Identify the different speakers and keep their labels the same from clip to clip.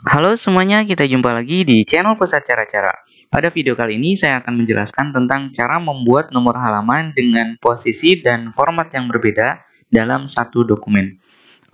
Speaker 1: Halo semuanya, kita jumpa lagi di channel Pusat Cara-Cara. Pada video kali ini saya akan menjelaskan tentang cara membuat nomor halaman dengan posisi dan format yang berbeda dalam satu dokumen.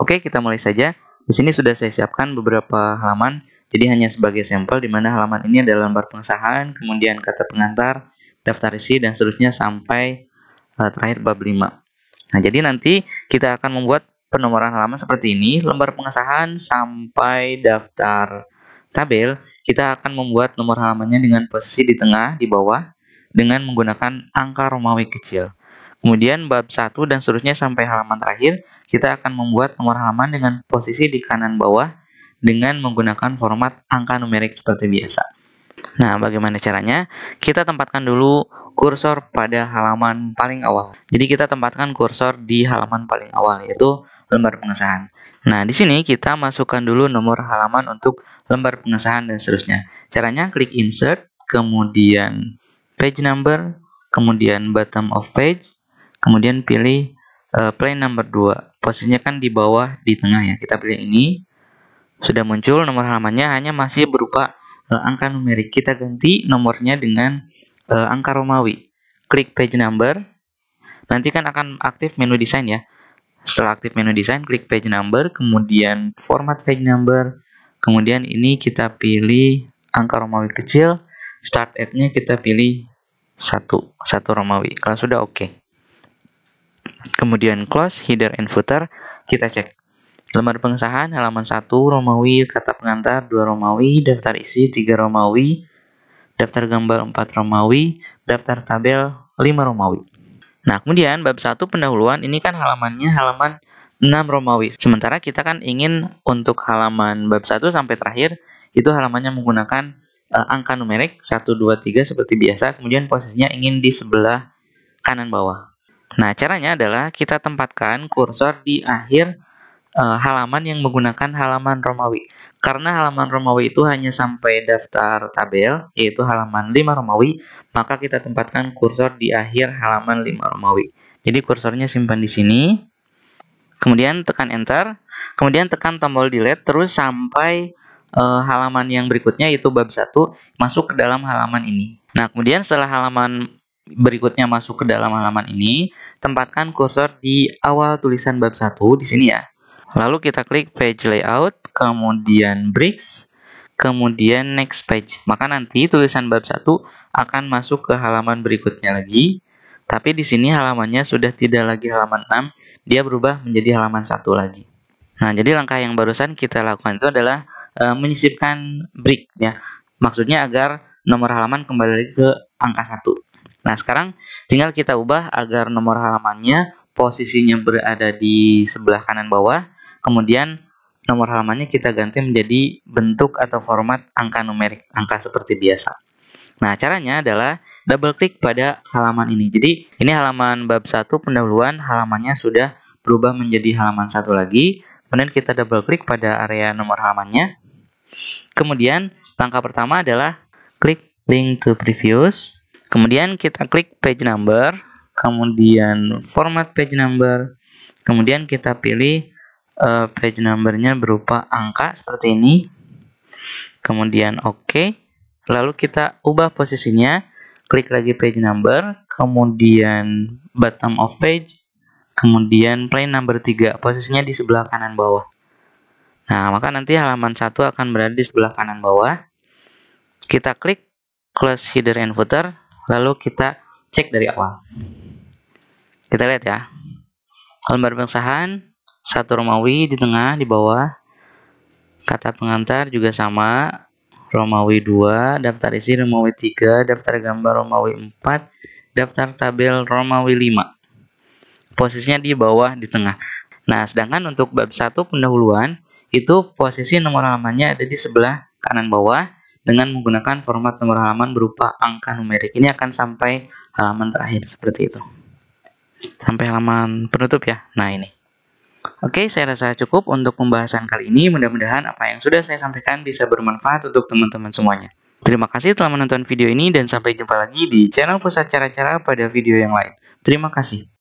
Speaker 1: Oke, kita mulai saja. Di sini sudah saya siapkan beberapa halaman, jadi hanya sebagai sampel di mana halaman ini adalah lembar pengesahan, kemudian kata pengantar, daftar isi, dan seterusnya sampai eh, terakhir bab 5. Nah, jadi nanti kita akan membuat penomoran halaman seperti ini, lembar pengesahan sampai daftar tabel, kita akan membuat nomor halamannya dengan posisi di tengah, di bawah, dengan menggunakan angka Romawi kecil. Kemudian bab 1 dan seterusnya sampai halaman terakhir, kita akan membuat nomor halaman dengan posisi di kanan bawah dengan menggunakan format angka numerik seperti biasa. Nah, bagaimana caranya? Kita tempatkan dulu kursor pada halaman paling awal. Jadi kita tempatkan kursor di halaman paling awal, yaitu lembar pengesahan. Nah, di sini kita masukkan dulu nomor halaman untuk lembar pengesahan dan seterusnya. Caranya klik insert, kemudian page number, kemudian bottom of page, kemudian pilih uh, eh, play number 2. Posisinya kan di bawah di tengah ya. Kita pilih ini. Sudah muncul nomor halamannya hanya masih berupa uh, angka numerik. Kita ganti nomornya dengan uh, angka Romawi. Klik page number. Nanti kan akan aktif menu desain ya. Setelah aktif menu desain, klik page number, kemudian format page number, kemudian ini kita pilih angka Romawi kecil, start at-nya kita pilih satu satu Romawi. Kalau sudah oke. Okay. Kemudian close, header and footer, kita cek. Lembar pengesahan halaman 1 Romawi, kata pengantar 2 Romawi, daftar isi 3 Romawi, daftar gambar 4 Romawi, daftar tabel 5 Romawi. Nah, kemudian bab 1 pendahuluan ini kan halamannya halaman 6 Romawi. Sementara kita kan ingin untuk halaman bab 1 sampai terakhir itu halamannya menggunakan e, angka numerik 1 2 3 seperti biasa, kemudian posisinya ingin di sebelah kanan bawah. Nah, caranya adalah kita tempatkan kursor di akhir uh, halaman yang menggunakan halaman Romawi. Karena halaman Romawi itu hanya sampai daftar tabel, yaitu halaman 5 Romawi, maka kita tempatkan kursor di akhir halaman 5 Romawi. Jadi kursornya simpan di sini, kemudian tekan Enter, kemudian tekan tombol Delete, terus sampai uh, halaman yang berikutnya yaitu bab 1 masuk ke dalam halaman ini. Nah, kemudian setelah halaman berikutnya masuk ke dalam halaman ini, tempatkan kursor di awal tulisan bab 1 di sini ya. Lalu kita klik page layout, kemudian bricks, kemudian next page. Maka nanti tulisan bab 1 akan masuk ke halaman berikutnya lagi. Tapi di sini halamannya sudah tidak lagi halaman 6, dia berubah menjadi halaman 1 lagi. Nah, jadi langkah yang barusan kita lakukan itu adalah e, menyisipkan brick ya. Maksudnya agar nomor halaman kembali lagi ke angka 1. Nah, sekarang tinggal kita ubah agar nomor halamannya posisinya berada di sebelah kanan bawah Kemudian nomor halamannya kita ganti menjadi bentuk atau format angka numerik, angka seperti biasa. Nah, caranya adalah double klik pada halaman ini. Jadi, ini halaman bab 1 pendahuluan, halamannya sudah berubah menjadi halaman satu lagi. Kemudian kita double klik pada area nomor halamannya. Kemudian, langkah pertama adalah klik link to previous. Kemudian kita klik page number, kemudian format page number. Kemudian kita pilih uh, page numbernya berupa angka seperti ini kemudian oke okay. lalu kita ubah posisinya klik lagi page number kemudian bottom of page kemudian play number 3 posisinya di sebelah kanan bawah nah maka nanti halaman satu akan berada di sebelah kanan bawah kita klik close header and footer lalu kita cek dari awal kita lihat ya lembar pengesahan satu Romawi di tengah di bawah kata pengantar juga sama Romawi 2 daftar isi Romawi 3 daftar gambar Romawi 4 daftar tabel Romawi 5 posisinya di bawah di tengah nah sedangkan untuk bab 1 pendahuluan itu posisi nomor halamannya ada di sebelah kanan bawah dengan menggunakan format nomor halaman berupa angka numerik ini akan sampai halaman terakhir seperti itu sampai halaman penutup ya nah ini Oke, saya rasa cukup untuk pembahasan kali ini. Mudah-mudahan apa yang sudah saya sampaikan bisa bermanfaat untuk teman-teman semuanya. Terima kasih telah menonton video ini dan sampai jumpa lagi di channel Pusat Cara-Cara pada video yang lain. Terima kasih.